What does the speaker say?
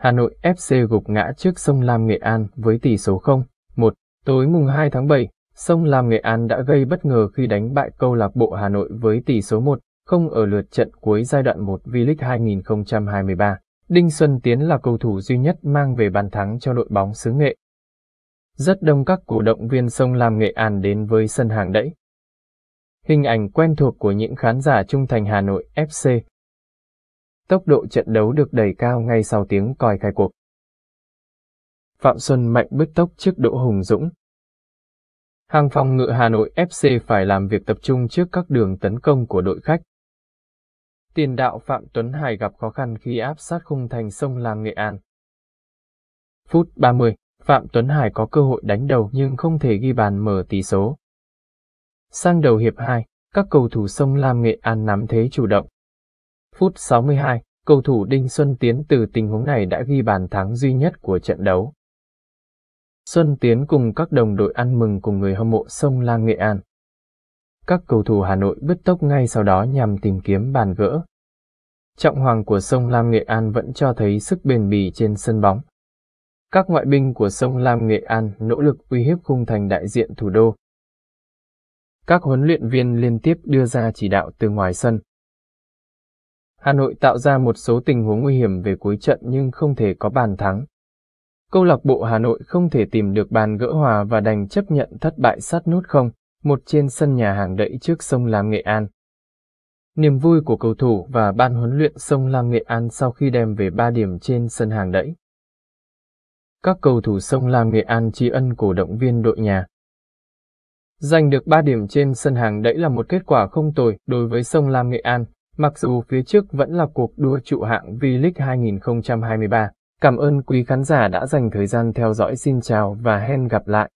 Hà Nội FC gục ngã trước sông Lam Nghệ An với tỷ số 0-1. Tối mùng 2 tháng 7, sông Lam Nghệ An đã gây bất ngờ khi đánh bại câu lạc bộ Hà Nội với tỷ số 1-0 ở lượt trận cuối giai đoạn 1 V-League 2023. Đinh Xuân Tiến là cầu thủ duy nhất mang về bàn thắng cho đội bóng xứ Nghệ. Rất đông các cổ động viên sông Lam Nghệ An đến với sân hàng đẫy. Hình ảnh quen thuộc của những khán giả trung thành Hà Nội FC Tốc độ trận đấu được đẩy cao ngay sau tiếng còi khai cuộc. Phạm Xuân mạnh bứt tốc trước Đỗ Hùng Dũng. Hàng phòng ngự Hà Nội FC phải làm việc tập trung trước các đường tấn công của đội khách. Tiền đạo Phạm Tuấn Hải gặp khó khăn khi áp sát khung thành sông Làng Nghệ An. Phút 30, Phạm Tuấn Hải có cơ hội đánh đầu nhưng không thể ghi bàn mở tỷ số. Sang đầu hiệp 2, các cầu thủ sông Lam Nghệ An nắm thế chủ động. Phút 62, cầu thủ Đinh Xuân Tiến từ tình huống này đã ghi bàn thắng duy nhất của trận đấu. Xuân Tiến cùng các đồng đội ăn mừng cùng người hâm mộ sông Lam Nghệ An. Các cầu thủ Hà Nội bứt tốc ngay sau đó nhằm tìm kiếm bàn gỡ. Trọng hoàng của sông Lam Nghệ An vẫn cho thấy sức bền bỉ trên sân bóng. Các ngoại binh của sông Lam Nghệ An nỗ lực uy hiếp khung thành đại diện thủ đô. Các huấn luyện viên liên tiếp đưa ra chỉ đạo từ ngoài sân. Hà Nội tạo ra một số tình huống nguy hiểm về cuối trận nhưng không thể có bàn thắng. Câu lạc bộ Hà Nội không thể tìm được bàn gỡ hòa và đành chấp nhận thất bại sát nút không, một trên sân nhà hàng đẫy trước sông Lam Nghệ An. Niềm vui của cầu thủ và ban huấn luyện sông Lam Nghệ An sau khi đem về 3 điểm trên sân hàng đẫy. Các cầu thủ sông Lam Nghệ An tri ân cổ động viên đội nhà. Giành được 3 điểm trên sân hàng đẫy là một kết quả không tồi đối với sông Lam Nghệ An, Mặc dù phía trước vẫn là cuộc đua trụ hạng V-League 2023, cảm ơn quý khán giả đã dành thời gian theo dõi xin chào và hẹn gặp lại.